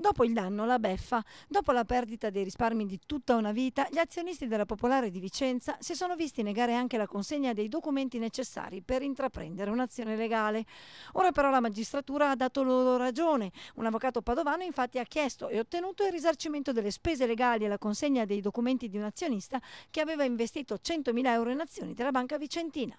Dopo il danno, la beffa, dopo la perdita dei risparmi di tutta una vita, gli azionisti della Popolare di Vicenza si sono visti negare anche la consegna dei documenti necessari per intraprendere un'azione legale. Ora però la magistratura ha dato loro ragione. Un avvocato padovano infatti ha chiesto e ottenuto il risarcimento delle spese legali e la consegna dei documenti di un azionista che aveva investito 100.000 euro in azioni della banca vicentina.